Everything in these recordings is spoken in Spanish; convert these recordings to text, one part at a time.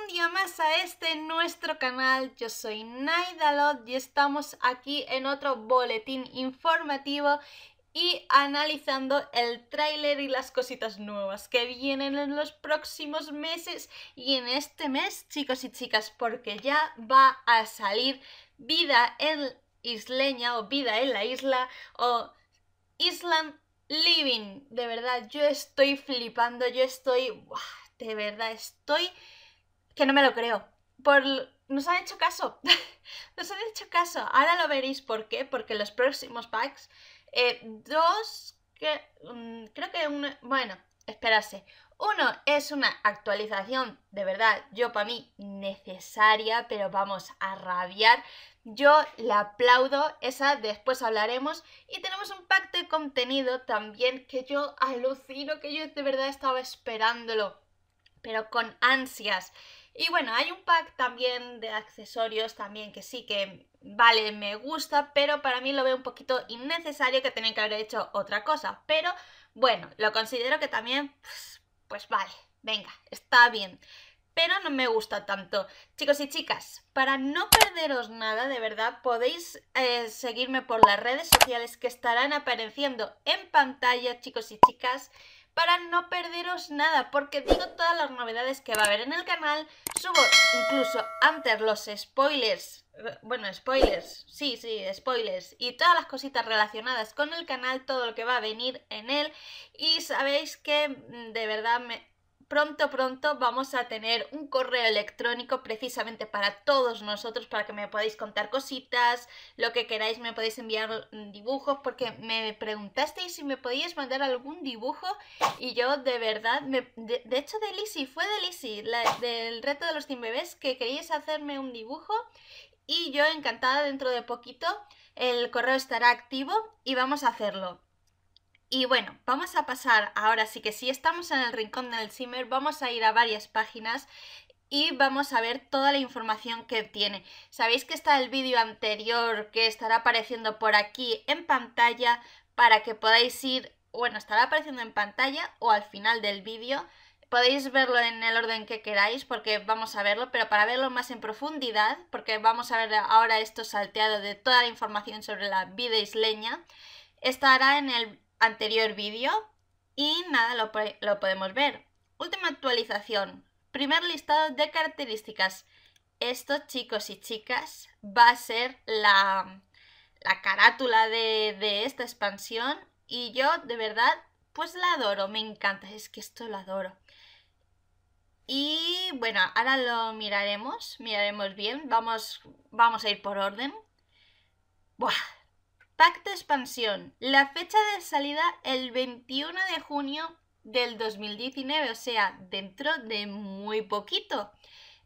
un día más a este nuestro canal. Yo soy Naidalot y estamos aquí en otro boletín informativo y analizando el tráiler y las cositas nuevas que vienen en los próximos meses y en este mes, chicos y chicas, porque ya va a salir Vida en Isleña o Vida en la Isla o Island Living. De verdad, yo estoy flipando, yo estoy... de verdad, estoy que no me lo creo. Nos han hecho caso. Nos han hecho caso. Ahora lo veréis por qué. Porque los próximos packs, eh, dos, mm, creo que uno, bueno, esperarse. Uno es una actualización, de verdad, yo para mí necesaria, pero vamos a rabiar. Yo la aplaudo, esa después hablaremos. Y tenemos un pack de contenido también que yo alucino, que yo de verdad estaba esperándolo, pero con ansias. Y bueno, hay un pack también de accesorios también que sí que vale, me gusta, pero para mí lo veo un poquito innecesario que tenían que haber hecho otra cosa. Pero bueno, lo considero que también, pues, pues, vale, venga, está bien. Pero no me gusta tanto. Chicos y chicas, para no perderos nada, de verdad, podéis eh, seguirme por las redes sociales que estarán apareciendo en pantalla, chicos y chicas para no perderos nada, porque digo todas las novedades que va a haber en el canal, subo incluso antes los spoilers, bueno, spoilers, sí, sí, spoilers, y todas las cositas relacionadas con el canal, todo lo que va a venir en él, y sabéis que mm, de verdad me, pronto, pronto vamos a tener un correo electrónico precisamente para todos nosotros, para que me podáis contar cositas, lo que queráis, me podéis enviar dibujos, porque me preguntasteis si me podíais mandar algún dibujo y yo de verdad, me, de, hecho de Lizzie, fue de Lizzie, del reto de los 100 bebés, que queríais hacerme un dibujo y yo encantada dentro de poquito el correo estará activo y vamos a hacerlo. Y bueno, vamos a pasar ahora sí que si estamos en el rincón del Simmer, vamos a ir a varias páginas y vamos a ver toda la información que tiene. Sabéis que está el vídeo anterior que estará apareciendo por aquí en pantalla para que podáis ir, bueno, estará apareciendo en pantalla o al final del vídeo. Podéis verlo en el orden que queráis porque vamos a verlo, pero para verlo más en profundidad, porque vamos a ver ahora esto salteado de toda la información sobre la vida isleña, estará en el anterior vídeo y nada, lo, podemos ver. Última actualización, primer listado de características. Esto, chicos y chicas, va a ser la, la carátula de, esta expansión y yo de verdad pues la adoro, me encanta, es que esto lo adoro. Y bueno, ahora lo miraremos, miraremos bien, vamos, vamos a ir por orden. Buah, Pacto expansión. La fecha de salida el 21 de junio del 2019, o sea, dentro de muy poquito.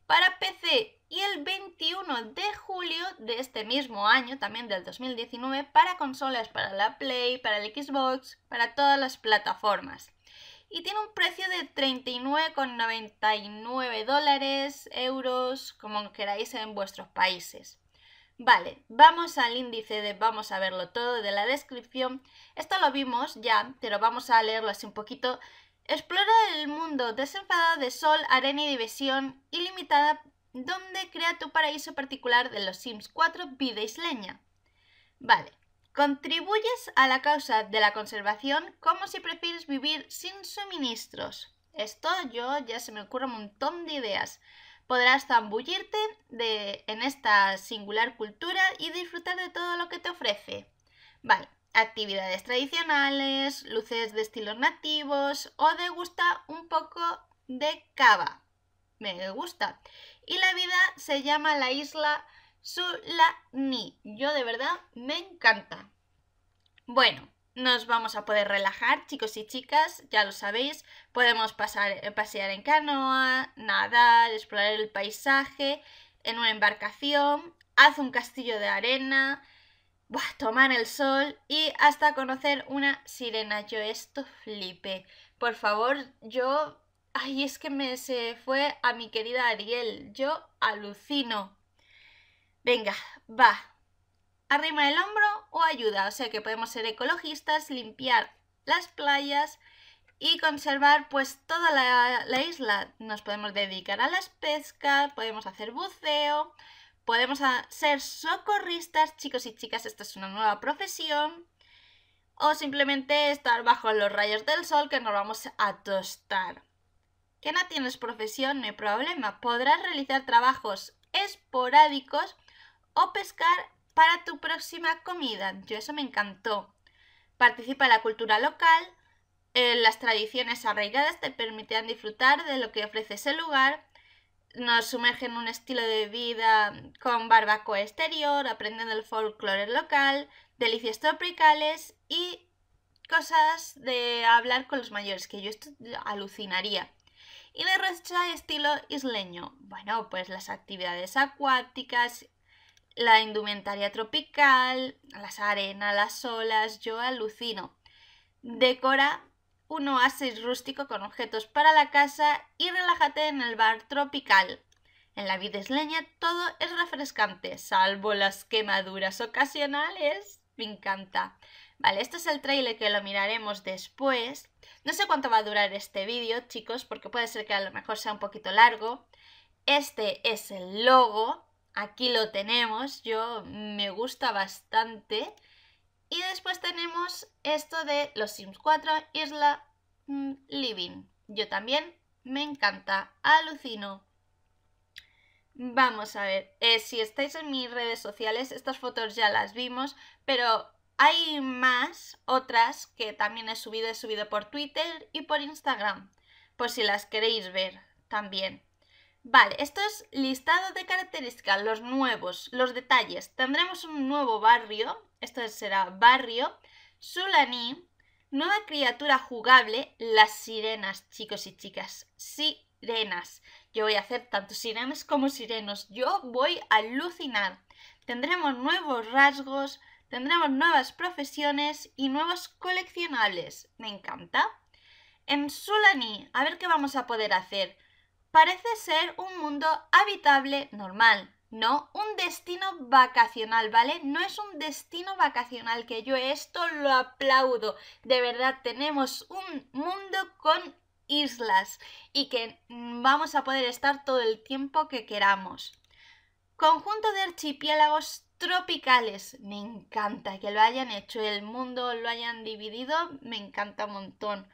Para PC y el 21 de julio de este mismo año, también del 2019, para consolas, para la Play, para el Xbox, para todas las plataformas. Y tiene un precio de 39,99 dólares, euros, como queráis en vuestros países. Vale, vamos al índice de vamos a verlo todo de la descripción. Esto lo vimos ya, pero vamos a leerlo así un poquito. Explora el mundo desenfadado de sol, arena y diversión ilimitada donde crea tu paraíso particular de los Sims 4 vida isleña. Vale, contribuyes a la causa de la conservación como si prefieres vivir sin suministros. Esto yo ya se me ocurre un montón de ideas. Podrás zambullirte de, en esta singular cultura y disfrutar de todo lo que te ofrece. Vale, actividades tradicionales, luces de estilos nativos o gusta un poco de cava. Me gusta. Y la vida se llama la isla Sulani. Yo de verdad me encanta. Bueno, nos vamos a poder relajar, chicos y chicas, ya lo sabéis. Podemos pasar, eh, pasear en canoa, nadar, explorar el paisaje, en una embarcación, haz un castillo de arena, buah, tomar el sol y hasta conocer una sirena. Yo esto flipe. Por favor, yo... Ay, es que me se fue a mi querida Ariel. Yo alucino. Venga, va, arrima el hombro o ayuda. O sea que podemos ser ecologistas, limpiar las playas y conservar pues toda la, isla. Nos podemos dedicar a las pescas, podemos hacer buceo, podemos ser socorristas, chicos y chicas, esta es una nueva profesión. O simplemente estar bajo los rayos del sol que nos vamos a tostar. Que no tienes profesión, no hay problema. Podrás realizar trabajos esporádicos o pescar para tu próxima comida. Yo eso me encantó. Participa en la cultura local, en las tradiciones arraigadas te permitirán disfrutar de lo que ofrece ese lugar. Nos sumerge en un estilo de vida con barbacoa exterior, aprenden el folclore local, delicias tropicales y cosas de hablar con los mayores, que yo esto alucinaría y de rocha estilo isleño. Bueno, pues las actividades acuáticas la indumentaria tropical, las arenas, las olas, yo alucino. Decora un oasis rústico con objetos para la casa y relájate en el bar tropical. En la vida leña, todo es refrescante, salvo las quemaduras ocasionales. Me encanta. Vale, este es el trailer que lo miraremos después. No sé cuánto va a durar este vídeo, chicos, porque puede ser que a lo mejor sea un poquito largo. Este es el logo, Aquí lo tenemos, yo me gusta bastante. Y después tenemos esto de Los Sims 4 Isla mm, Living. Yo también me encanta, alucino. Vamos a ver, eh, si estáis en mis redes sociales, estas fotos ya las vimos, pero hay más, otras que también he subido, he subido por Twitter y por Instagram, por si las queréis ver también. Vale, esto es listado de características, los nuevos, los detalles. Tendremos un nuevo barrio, esto será barrio, Sulani, nueva criatura jugable, las sirenas, chicos y chicas, sirenas. Yo voy a hacer tanto sirenas como sirenos, yo voy a alucinar. Tendremos nuevos rasgos, tendremos nuevas profesiones y nuevos coleccionables. Me encanta. En Sulani, a ver qué vamos a poder hacer parece ser un mundo habitable normal, no un destino vacacional, ¿vale? No es un destino vacacional, que yo esto lo aplaudo. De verdad, tenemos un mundo con islas y que vamos a poder estar todo el tiempo que queramos. Conjunto de archipiélagos tropicales. Me encanta que lo hayan hecho, el mundo lo hayan dividido, me encanta un montón.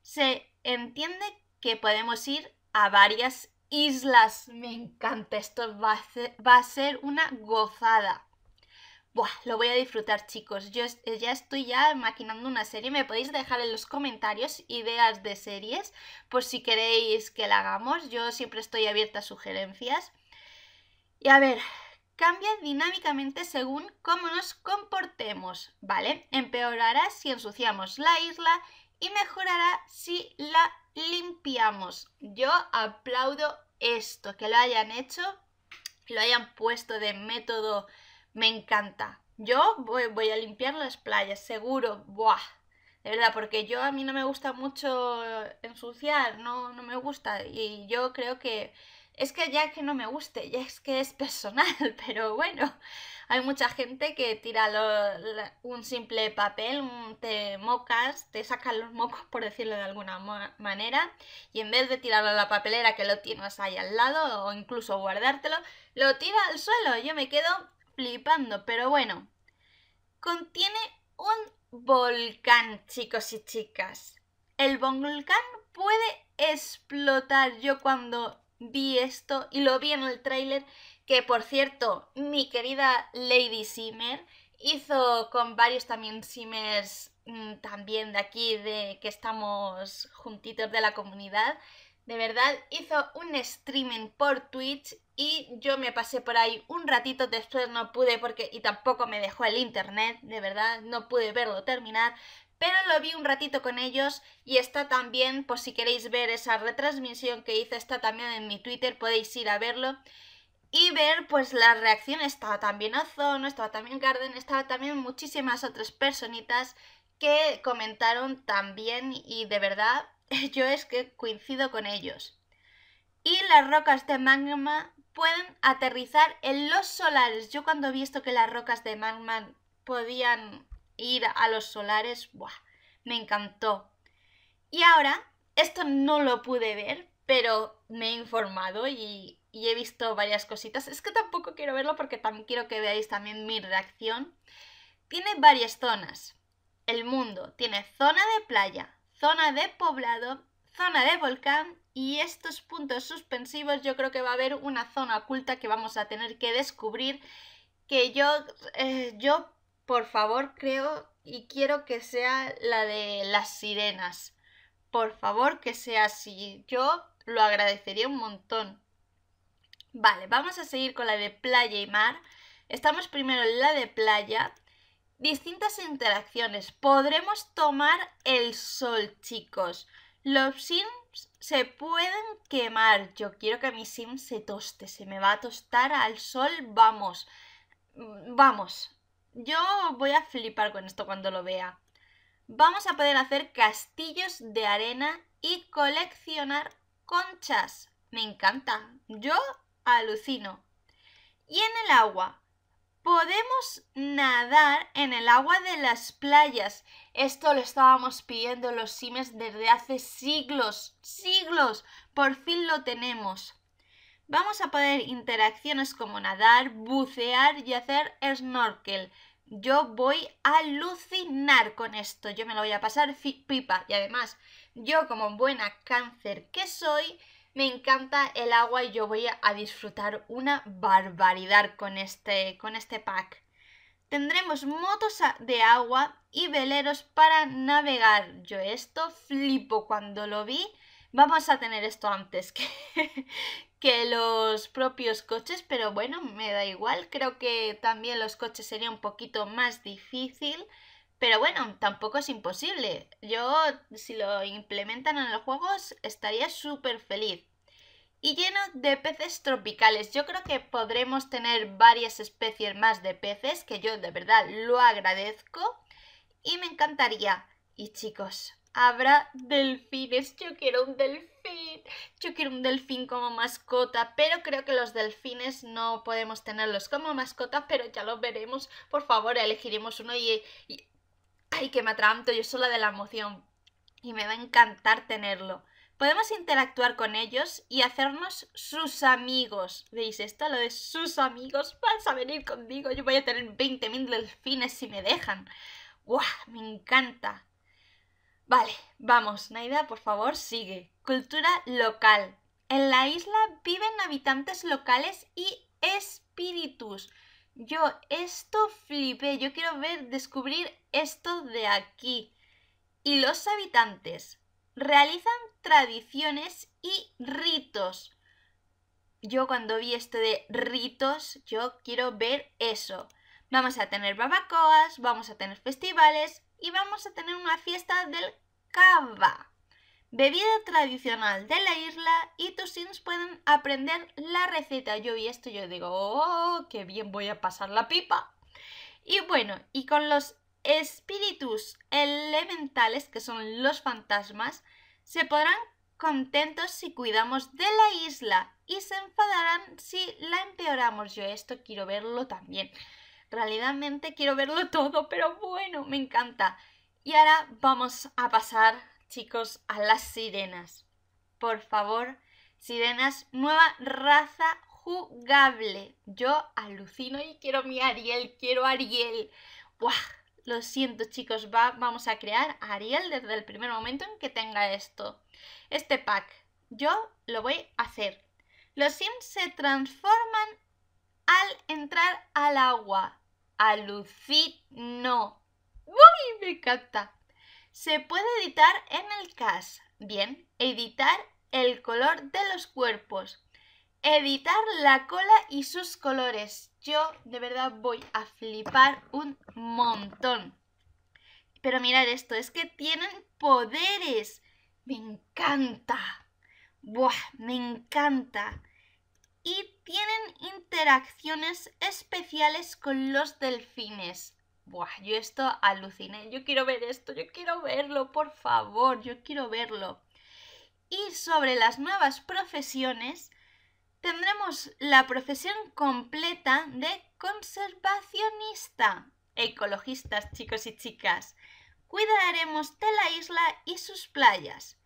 Se entiende que podemos ir a varias islas. Me encanta esto, va a ser, una gozada. lo voy a disfrutar chicos, yo eh, ya estoy ya maquinando una serie, me podéis dejar en los comentarios ideas de series por si queréis que la hagamos, yo siempre estoy abierta a sugerencias. Y a ver, cambia dinámicamente según cómo nos comportemos, ¿vale? Empeorará si ensuciamos la isla y mejorará si la limpiamos. Yo aplaudo esto, que lo hayan hecho, lo hayan puesto de método, me encanta. Yo voy, a limpiar las playas, seguro, buah. De verdad, porque yo a mí no me gusta mucho ensuciar, no me gusta. Y yo creo que es que ya que no me guste, ya es que es personal, pero bueno, hay mucha gente que tira un simple papel, te mocas, te sacan los mocos, por decirlo de alguna manera, y en vez de tirarlo a la papelera que lo tienes ahí al lado, o incluso guardártelo, lo tira al suelo. Yo me quedo flipando, pero bueno, contiene un volcán, chicos y chicas. El volcán puede explotar. Yo cuando vi esto y lo vi en el tráiler, que por cierto, mi querida Lady Simmer hizo con varios también Simmers mm, también de aquí, de que estamos juntitos de la comunidad. De verdad, hizo un streaming por Twitch y yo me pasé por ahí un ratito, después no pude porque, y tampoco me dejó el internet, de verdad, no pude verlo terminar, pero lo vi un ratito con ellos y está también, por si queréis ver esa retransmisión que hice, está también en mi Twitter, podéis ir a verlo y ver pues la reacción, estaba también Ozono, estaba también Garden, estaba también muchísimas otras personitas que comentaron también y de verdad yo es que coincido con ellos. Y las rocas de magma pueden aterrizar en los solares. Yo cuando he visto que las rocas de magma podían ir a los solares, ¡buah! Me encantó. Y ahora, esto no lo pude ver, pero me he informado y, he visto varias cositas. Es que tampoco quiero verlo porque también quiero que veáis también mi reacción. Tiene varias zonas. El mundo tiene zona de playa, zona de poblado, zona de volcán y estos puntos suspensivos yo creo que va a haber una zona oculta que vamos a tener que descubrir que yo, eh, yo por favor, creo y quiero que sea la de las sirenas. Por favor, que sea así. Yo lo agradecería un montón. Vale, vamos a seguir con la de playa y mar. Estamos primero en la de playa. Distintas interacciones. Podremos tomar el sol, chicos. Los sims se pueden quemar. Yo quiero que mi sim se toste. Se me va a tostar al sol. Vamos. Mm, vamos. Yo voy a flipar con esto cuando lo vea. Vamos a poder hacer castillos de arena y coleccionar conchas. Me encanta. Yo alucino. Y en el agua. Podemos nadar en el agua de las playas. Esto lo estábamos pidiendo los simes desde hace siglos. Siglos. Por fin lo tenemos. Vamos a poder interacciones como nadar, bucear y hacer snorkel. Yo voy a alucinar con esto, yo me lo voy a pasar pipa y además yo como buena cáncer que soy, me encanta el agua y yo voy a disfrutar una barbaridad con este, con este pack. Tendremos motos de agua y veleros para navegar. Yo esto flipo cuando lo vi. Vamos a tener esto antes que, que los propios coches, pero bueno, me da igual. Creo que también los coches sería un poquito más difícil, pero bueno, tampoco es imposible. Yo, si lo implementan en los juegos, estaría súper feliz. Y lleno de peces tropicales. Yo creo que podremos tener varias especies más de peces, que yo de verdad lo agradezco. Y me encantaría. Y chicos, habrá delfines. Yo quiero un delfín yo quiero un delfín como mascota, pero creo que los delfines no podemos tenerlos como mascota, pero ya los veremos. Por favor, elegiremos uno y... Ay, que me atranto yo la de la emoción. Y me va a encantar tenerlo. Podemos interactuar con ellos y hacernos sus amigos. ¿Veis esto? Lo de sus amigos. Vas a venir conmigo. Yo voy a tener 20.000 delfines si me dejan. ¡Guau! Me encanta. Vale, vamos, Naida, por favor, sigue. Cultura local. En la isla viven habitantes locales y espíritus. Yo esto flipé, yo quiero ver, descubrir esto de aquí. Y los habitantes realizan tradiciones y ritos. Yo cuando vi esto de ritos, yo quiero ver eso. Vamos a tener babacoas, vamos a tener festivales, y vamos a tener una fiesta del cava, bebida tradicional de la isla y tus sims pueden aprender la receta. Yo vi esto y yo digo, oh, qué bien voy a pasar la pipa. Y bueno, y con los espíritus elementales, que son los fantasmas, se podrán contentos si cuidamos de la isla y se enfadarán si la empeoramos. Yo esto quiero verlo también realmente quiero verlo todo, pero bueno, me encanta. Y ahora vamos a pasar, chicos, a las sirenas. Por favor, sirenas, nueva raza jugable. Yo alucino y quiero mi Ariel, quiero Ariel. Buah, lo siento chicos, va, vamos a crear Ariel desde el primer momento en que tenga esto. Este pack, yo lo voy a hacer. Los Sims se transforman al entrar al agua. no. ¡Uy! Me encanta. Se puede editar en el CAS. Bien, editar el color de los cuerpos. Editar la cola y sus colores. Yo de verdad voy a flipar un montón. Pero mirad esto, es que tienen poderes. Me encanta. Buah, me encanta. Y tienen interacciones especiales con los delfines. Buah, yo esto aluciné. Yo quiero ver esto, yo quiero verlo, por favor, yo quiero verlo. Y sobre las nuevas profesiones, tendremos la profesión completa de conservacionista. Ecologistas, chicos y chicas. Cuidaremos de la isla y sus playas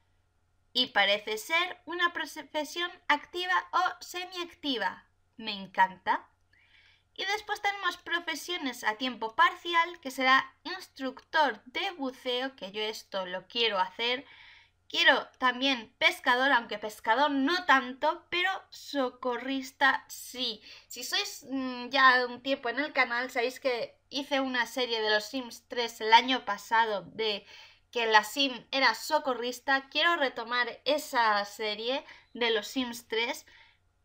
y parece ser una profesión activa o semiactiva. Me encanta. Y después tenemos profesiones a tiempo parcial, que será instructor de buceo, que yo esto lo quiero hacer. Quiero también pescador, aunque pescador no tanto, pero socorrista sí. Si sois mm, ya un tiempo en el canal, sabéis que hice una serie de los Sims 3 el año pasado de que la Sim era socorrista, quiero retomar esa serie de los Sims 3,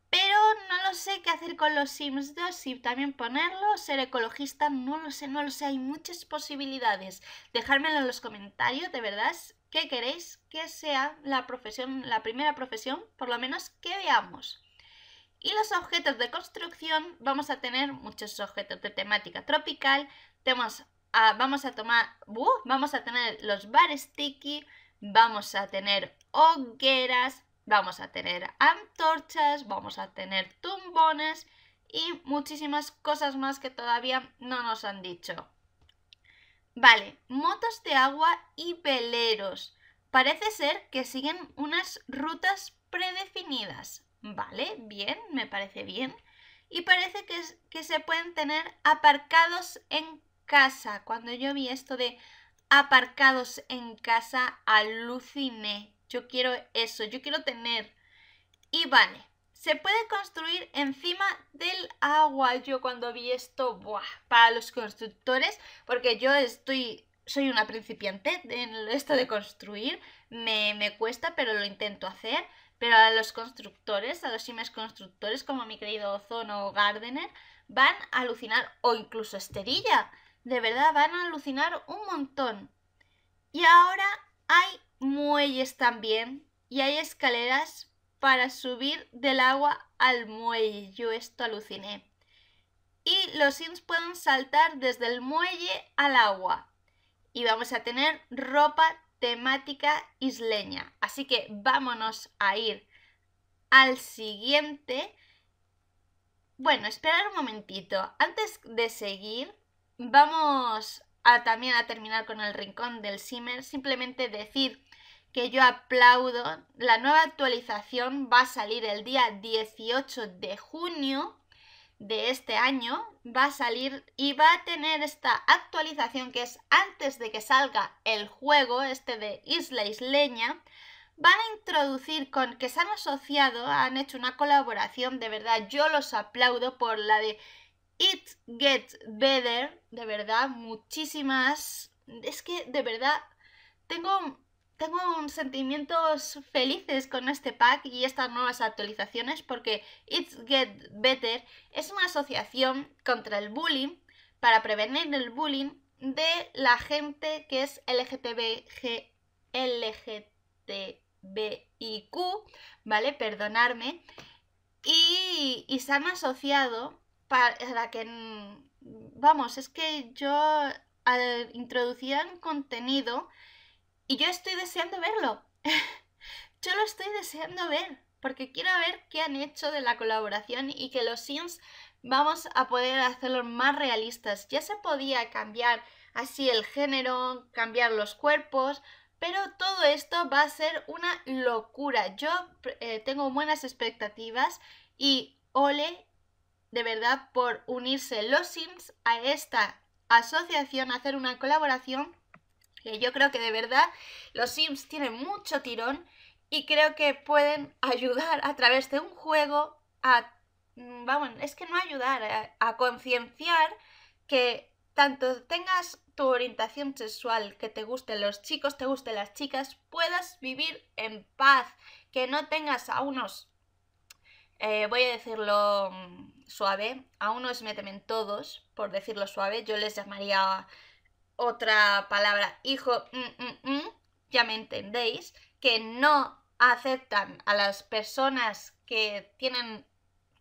pero no lo sé qué hacer con los Sims 2, si también ponerlo, ser ecologista, no lo sé, no lo sé, hay muchas posibilidades. Dejármelo en los comentarios, de verdad, qué queréis que sea la profesión, la primera profesión, por lo menos que veamos. Y los objetos de construcción, vamos a tener muchos objetos de temática tropical, temas vamos a tomar, vamos a tener los bares sticky, vamos a tener hogueras, vamos a tener antorchas, vamos a tener tumbones y muchísimas cosas más que todavía no nos han dicho. Vale, motos de agua y veleros. Parece ser que siguen unas rutas predefinidas. Vale, bien, me parece bien. Y parece que, que se pueden tener aparcados en casa. Cuando yo vi esto de aparcados en casa, aluciné. Yo quiero eso, yo quiero tener. Y vale, se puede construir encima del agua. Yo cuando vi esto, buah, para los constructores, porque yo estoy, soy una principiante en esto de construir, me, me cuesta, pero lo intento hacer. Pero a los constructores, a los simes constructores, como mi querido Zono Gardener, van a alucinar, o incluso Esterilla de verdad, van a alucinar un montón. Y ahora hay muelles también y hay escaleras para subir del agua al muelle. Yo esto aluciné. Y los Sims pueden saltar desde el muelle al agua. Y vamos a tener ropa temática isleña. Así que vámonos a ir al siguiente. Bueno, esperar un momentito. Antes de seguir, Vamos a, también a terminar con el rincón del Simmer. Simplemente decir que yo aplaudo. La nueva actualización va a salir el día 18 de junio de este año. Va a salir y va a tener esta actualización que es antes de que salga el juego, este de Isla Isleña. Van a introducir con que se han asociado, han hecho una colaboración, de verdad yo los aplaudo por la de It Gets Better, de verdad, muchísimas. Es que de verdad tengo, tengo sentimientos felices con este pack y estas nuevas actualizaciones porque It Get Better es una asociación contra el bullying, para prevenir el bullying de la gente que es LGTBG, LGTBIQ, ¿vale? Perdonarme. y se han asociado para que, mm, vamos, es que yo al, introducían contenido y yo estoy deseando verlo. yo lo estoy deseando ver, porque quiero ver qué han hecho de la colaboración y que los Sims vamos a poder hacerlos más realistas. Ya se podía cambiar así el género, cambiar los cuerpos, pero todo esto va a ser una locura. Yo eh, tengo buenas expectativas y ole de verdad por unirse los Sims a esta asociación, a hacer una colaboración. Que yo creo que de verdad los Sims tienen mucho tirón y creo que pueden ayudar a través de un juego a, mm, vamos, es que no ayudar, a, eh, a concienciar que tanto tengas tu orientación sexual, que te gusten los chicos, te gusten las chicas, puedas vivir en paz, que no tengas a unos eh, voy a decirlo mm, suave, aún no es temen todos, por decirlo suave, yo les llamaría otra palabra, hijo, mm, mm, ya me entendéis, que no aceptan a las personas que tienen,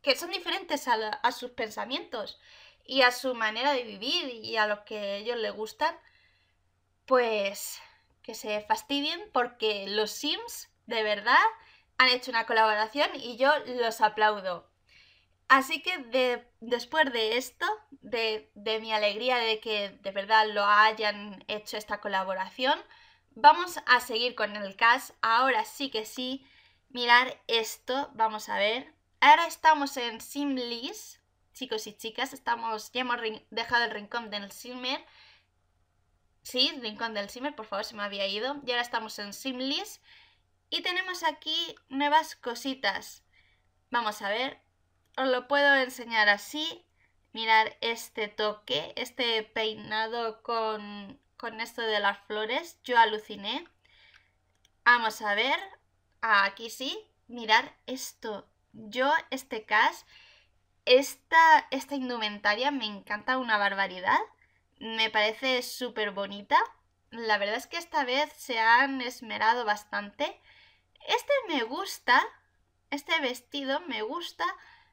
que son diferentes a, sus pensamientos y a su manera de vivir y a lo que a ellos les gustan, pues que se fastidien porque los Sims, de verdad, han hecho una colaboración y yo los aplaudo. Así que después de esto, de, de, mi alegría de que de verdad lo hayan hecho esta colaboración, vamos a seguir con el cast. Ahora sí que sí, mirar esto, vamos a ver. Ahora estamos en Simlis, chicos y chicas, estamos, ya hemos dejado el rincón del Simmer. Sí, rincón del Simmer, por favor, se me había ido. Y ahora estamos en Simlis. Y tenemos aquí nuevas cositas. Vamos a ver, os lo puedo enseñar así. mirad este toque, este peinado con, esto de las flores. Yo aluciné. Vamos a ver, aquí sí, mirar esto. Yo, este cas, esta, esta indumentaria me encanta una barbaridad. Me parece súper bonita. La verdad es que esta vez se han esmerado bastante este me gusta, este vestido me gusta,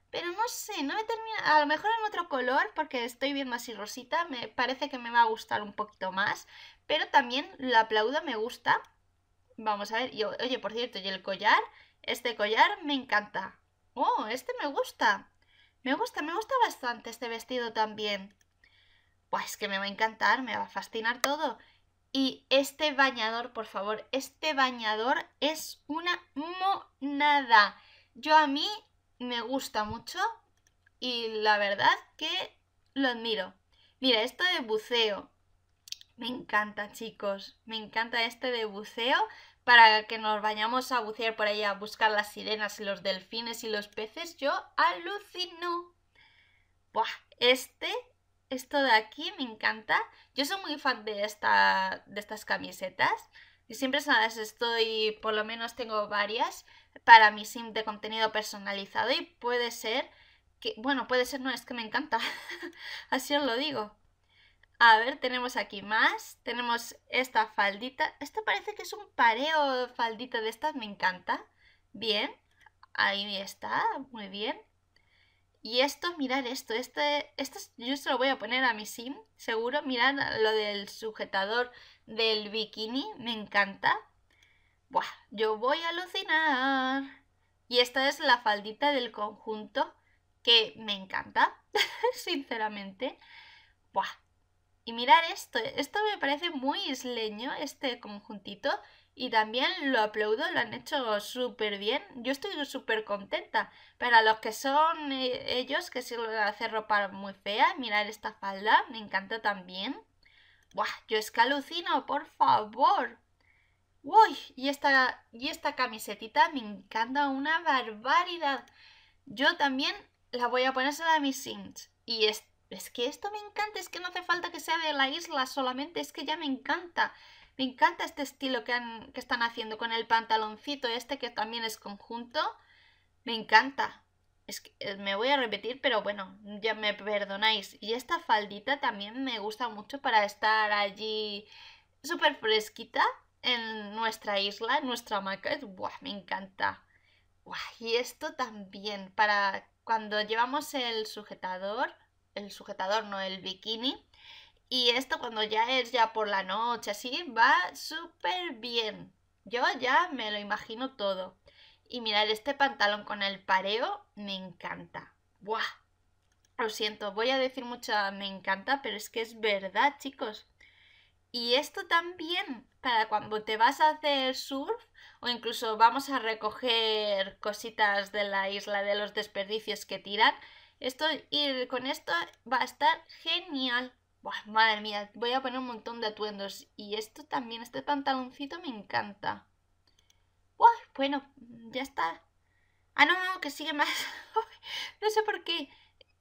pero no sé, no me termina. A lo mejor en otro color, porque estoy viendo así rosita, me parece que me va a gustar un poquito más. Pero también la aplaudo, me gusta. Vamos a ver, oye, por cierto, y el collar, este collar me encanta. Oh, este me gusta. Me gusta, me gusta bastante este vestido también. Pues que me va a encantar, me va a fascinar todo. Y este bañador, por favor, este bañador es una monada. Yo a mí me gusta mucho y la verdad que lo admiro. Mira, esto de buceo. Me encanta, chicos. Me encanta este de buceo para que nos vayamos a bucear por ahí a buscar las sirenas y los delfines y los peces. Yo alucino. Buah, este esto de aquí me encanta. Yo soy muy fan de, esta, de estas camisetas. Y siempre son las estoy, por lo menos tengo varias, para mi sim de contenido personalizado. Y puede ser que, bueno, puede ser, no, es que me encanta. Así os lo digo. A ver, tenemos aquí más. Tenemos esta faldita. Esto parece que es un pareo faldita de estas, me encanta. Bien. Ahí está, muy bien. Y esto, mirar esto, este, esto yo se lo voy a poner a mi sim, seguro. Mirad lo del sujetador del bikini, me encanta. Buah, yo voy a alucinar. Y esta es la faldita del conjunto que me encanta, sinceramente. Buah. Y mirar esto, esto me parece muy isleño, este conjuntito y también lo aplaudo, lo han hecho súper bien. Yo estoy súper contenta. Para los que son eh, ellos, que lo hace ropa muy fea, mirar esta falda, me encanta también. Buah, yo es que alucino, por favor. Uy, y esta, y esta camisetita me encanta una barbaridad. Yo también la voy a poner a mis Sims. Y es, es que esto me encanta, es que no hace falta que sea de la isla solamente, es que ya me encanta. Me encanta este estilo que, están haciendo con el pantaloncito este que también es conjunto. Me encanta. Es eh, me voy a repetir, pero bueno, ya me perdonáis. Y esta faldita también me gusta mucho para estar allí súper fresquita en nuestra isla, en nuestra hamaca. Buah, me encanta. y esto también para cuando llevamos el sujetador, el sujetador no, el bikini, y esto cuando ya es ya por la noche, así, va súper bien. Yo ya me lo imagino todo. Y mirad este pantalón con el pareo, me encanta. ¡Buah! Lo siento, voy a decir mucho me encanta, pero es que es verdad, chicos. Y esto también para cuando te vas a hacer surf o incluso vamos a recoger cositas de la isla de los desperdicios que tiran. Esto, ir con esto va a estar genial madre mía, voy a poner un montón de atuendos. Y esto también, este pantaloncito me encanta. bueno, ya está. Ah, no, no, que sigue más. no sé por qué.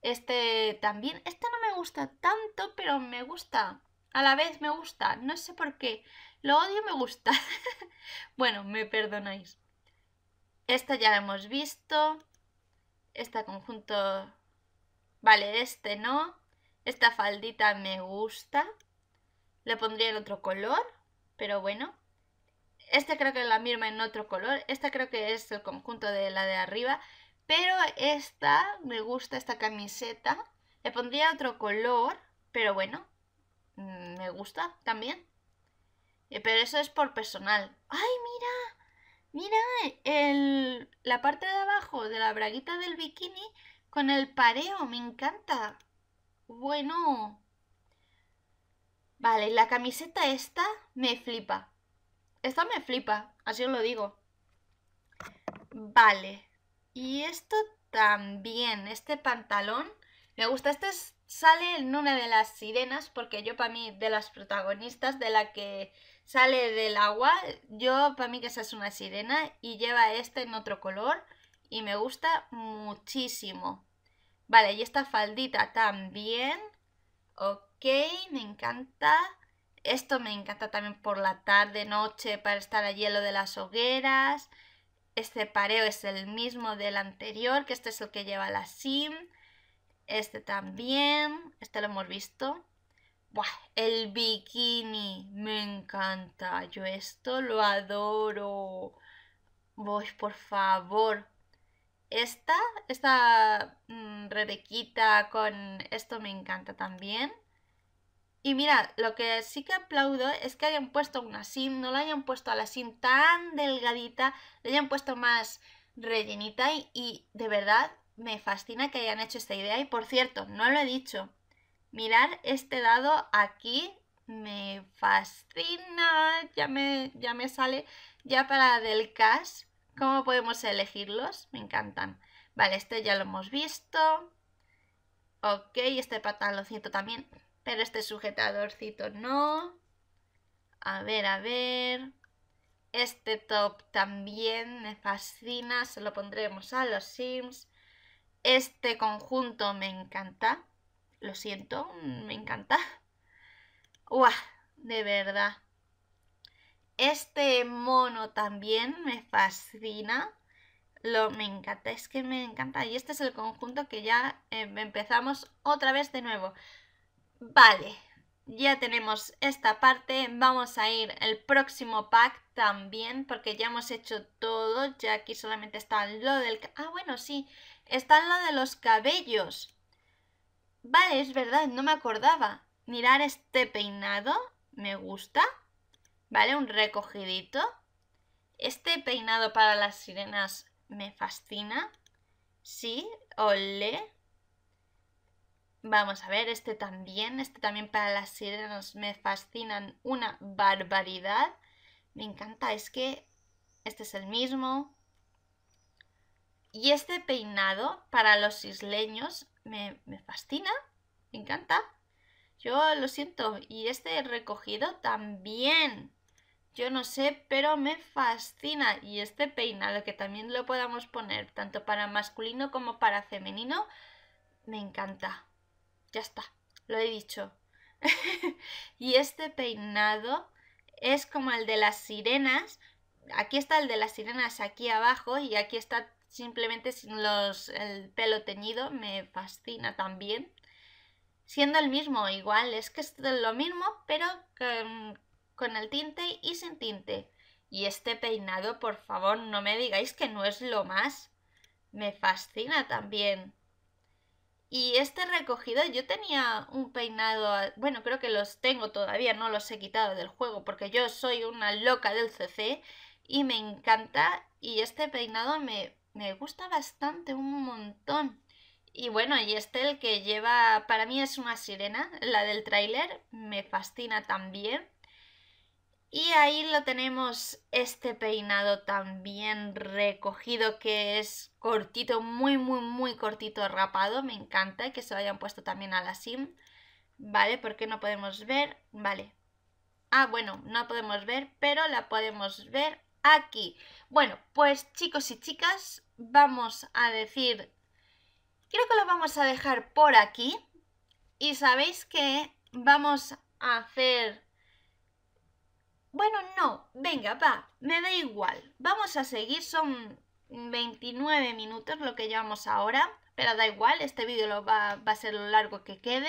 Este también, este no me gusta tanto, pero me gusta. A la vez me gusta, no sé por qué. Lo odio, me gusta. bueno, me perdonáis. Esta ya la hemos visto. Este conjunto... Vale, este no. Esta faldita me gusta. Le pondría en otro color, pero bueno. Este creo que es la misma en otro color. Esta creo que es el conjunto de la de arriba. Pero esta, me gusta esta camiseta. Le pondría otro color, pero bueno, mm, me gusta también. Eh, pero eso es por personal. ¡Ay, mira! Mira, el, la parte de abajo de la braguita del bikini con el pareo, me encanta. Bueno. Vale, la camiseta esta me flipa. Esta me flipa, así os lo digo. Vale. Y esto también, este pantalón. Me gusta, este sale en una de las sirenas, porque yo para mí, de las protagonistas, de la que sale del agua, yo para mí que esa es una sirena y lleva este en otro color y me gusta muchísimo. Vale, y esta faldita también. Ok, me encanta. Esto me encanta también por la tarde, noche, para estar a hielo de las hogueras. Este pareo es el mismo del anterior, que este es el que lleva la sim. Este también, este lo hemos visto. Buah, el bikini, me encanta. Yo esto lo adoro. Voy, por favor. Esta, esta Rebequita, con esto me encanta también. Y mirad, lo que sí que aplaudo es que hayan puesto una sim, no la hayan puesto a la sim tan delgadita, le hayan puesto más rellenita y, de verdad me fascina que hayan hecho esta idea. Y por cierto, no lo he dicho, mirad este dado aquí, me fascina, ya me, ya me sale, ya para del cash, cómo podemos elegirlos, me encantan. Vale, este ya lo hemos visto. Ok, este siento también, pero este sujetadorcito no. A ver, a ver. Este top también me fascina, se lo pondremos a los Sims. Este conjunto me encanta. Lo siento, me encanta. ¡Guau! De verdad. Este mono también me fascina. Lo, me encanta, es que me encanta. Y este es el conjunto que ya em, empezamos otra vez de nuevo. Vale, ya tenemos esta parte. Vamos a ir el próximo pack también, porque ya hemos hecho todo. Ya aquí solamente está lo del... Ah, bueno, sí, está lo de los cabellos. Vale, es verdad, no me acordaba. Mirar este peinado, me gusta. Vale, un recogidito. Este peinado para las sirenas me fascina. Sí, olé. Vamos a ver, este también, este también para las sirenas me fascinan una barbaridad. Me encanta, es que este es el mismo. Y este peinado para los isleños me, me fascina, me encanta. Yo lo siento, y este recogido también. Yo no sé, pero me fascina. Y este peinado que también lo podamos poner tanto para masculino como para femenino, me encanta. Ya está, lo he dicho. y este peinado es como el de las sirenas. Aquí está el de las sirenas aquí abajo y aquí está simplemente sin los, el pelo teñido. Me fascina también. Siendo el mismo, igual, es que es lo mismo, pero que con el tinte y sin tinte. Y este peinado, por favor, no me digáis que no es lo más. Me fascina también. Y este recogido, yo tenía un peinado, bueno, creo que los tengo todavía, no los he quitado del juego, porque yo soy una loca del CC y me encanta. Y este peinado me, gusta bastante, un montón. Y bueno, y este el que lleva, para mí es una sirena, la del tráiler, me fascina también. Y ahí lo tenemos este peinado también recogido que es cortito, muy muy muy cortito rapado, me encanta que se lo hayan puesto también a la sim. Vale, porque no podemos ver, vale. Ah, bueno, no podemos ver, pero la podemos ver aquí. Bueno, pues chicos y chicas, vamos a decir, creo que lo vamos a dejar por aquí. Y sabéis que vamos a hacer bueno, no, venga, va, me da igual. Vamos a seguir, son 29 minutos lo que llevamos ahora, pero da igual, este vídeo va, va a ser lo largo que quede.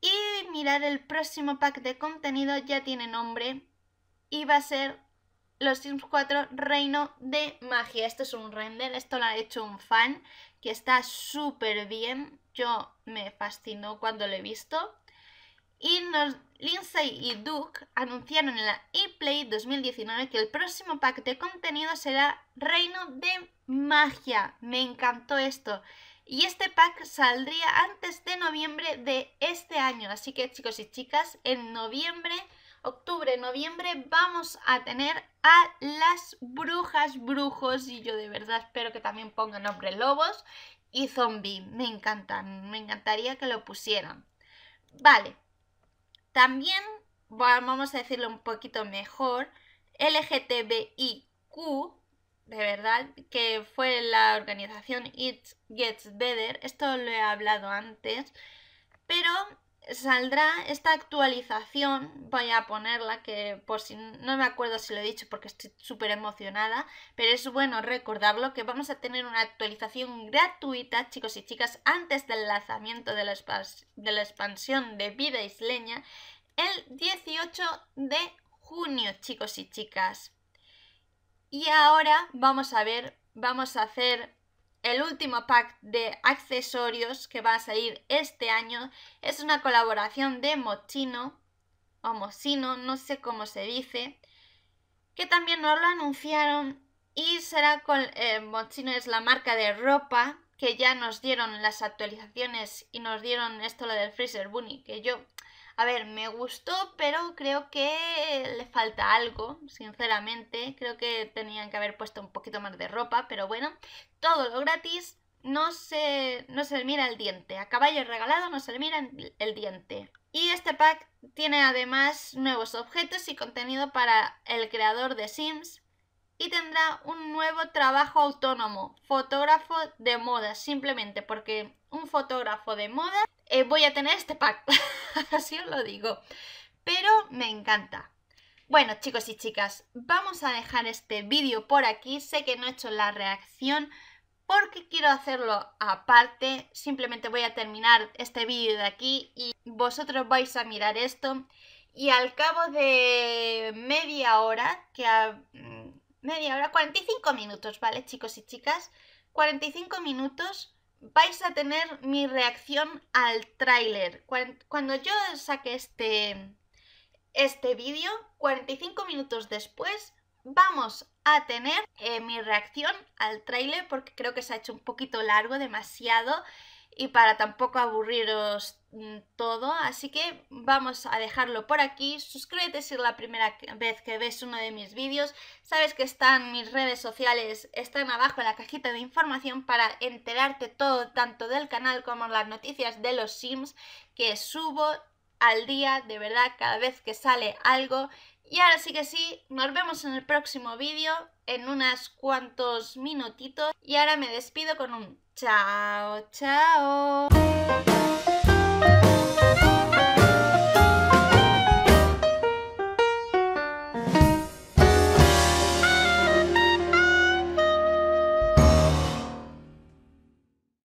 Y mirad, el próximo pack de contenido ya tiene nombre y va a ser Los Sims 4 Reino de Magia. Esto es un render, esto lo ha hecho un fan que está súper bien. Yo me fascinó cuando lo he visto. Y Lindsay y Duke anunciaron en la ePlay 2019 que el próximo pack de contenido será Reino de Magia. Me encantó esto. Y este pack saldría antes de noviembre de este año. Así que chicos y chicas, en noviembre, octubre, noviembre vamos a tener a las brujas, brujos. Y yo de verdad espero que también pongan nombre lobos y zombie. Me encantan, me encantaría que lo pusieran. Vale, también, vamos a decirlo un poquito mejor, LGTBIQ, de verdad, que fue la organización It Gets Better, esto lo he hablado antes, pero saldrá esta actualización, voy a ponerla que por si no me acuerdo si lo he dicho porque estoy súper emocionada, pero es bueno recordarlo que vamos a tener una actualización gratuita, chicos y chicas, antes del lanzamiento de la, de la expansión de Vida Isleña el 18 de junio, chicos y chicas. Y ahora vamos a ver, vamos a hacer el último pack de accesorios que va a salir este año es una colaboración de Mochino, o Mosino, no sé cómo se dice, que también nos lo anunciaron y será con eh, Mochino es la marca de ropa que ya nos dieron las actualizaciones y nos dieron esto lo del Freezer Bunny, que yo a ver, me gustó, pero creo que le falta algo, sinceramente. Creo que tenían que haber puesto un poquito más de ropa, pero bueno, todo lo gratis no se, no se le mira el diente. A caballo regalado no se le mira el diente. Y este pack tiene además nuevos objetos y contenido para el creador de Sims. Y tendrá un nuevo trabajo autónomo, fotógrafo de moda, simplemente porque un fotógrafo de moda eh, voy a tener este pack, así os lo digo. Pero me encanta. Bueno chicos y chicas, vamos a dejar este vídeo por aquí. Sé que no he hecho la reacción porque quiero hacerlo aparte. Simplemente voy a terminar este vídeo de aquí y vosotros vais a mirar esto. Y al cabo de media hora, que a... Mm, media hora, 45 minutos, ¿vale chicos y chicas? 45 minutos vais a tener mi reacción al tráiler. Cuando yo saque este, este vídeo, 45 minutos después, vamos a tener eh, mi reacción al tráiler porque creo que se ha hecho un poquito largo, demasiado y para tampoco aburriros mm, todo, así que vamos a dejarlo por aquí. Suscríbete si es la primera vez que ves uno de mis vídeos. Sabes que están mis redes sociales, están abajo en la cajita de información para enterarte todo, tanto del canal como las noticias de los Sims que subo al día, de verdad, cada vez que sale algo y ahora sí que sí, nos vemos en el próximo vídeo, en unas cuantos minutitos. Y ahora me despido con un chao, chao.